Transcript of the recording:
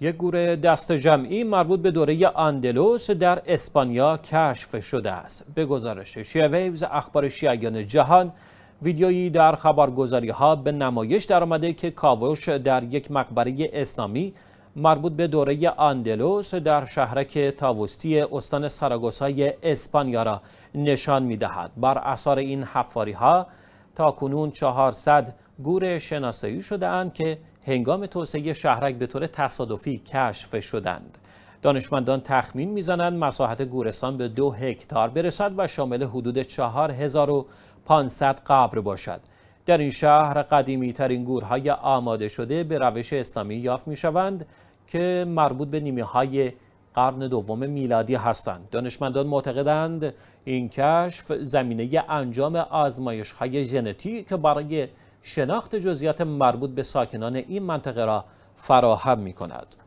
یک گوره دست جمعی مربوط به دوره اندلوس در اسپانیا کشف شده است. به گزارش شیویوز اخبار شیعیان جهان ویدیویی در خبرگزاری ها به نمایش درآمده که کاوش در یک مقبره اسلامی مربوط به دوره آندلوس در شهرک تاوستی استان سراگوسای اسپانیا را نشان می دهد. بر اثار این حفاری ها تا کنون 400 گور شناسایی شده اند که هنگام توسعه شهرک به طور تصادفی کشف شدند. دانشمندان تخمین میزنند مساحت گورستان به دو هکتار برسد و شامل حدود 4500 قبر باشد. در این شهر قدیمی ترین گورهای آماده شده به روش اسلامی یافت می شوند که مربوط به نیمه های قرن دوم میلادی هستند. دانشمندان معتقدند این کشف زمینه انجام آزمایش های که برای شناخت جزئیات مربوط به ساکنان این منطقه را فراهم می کند.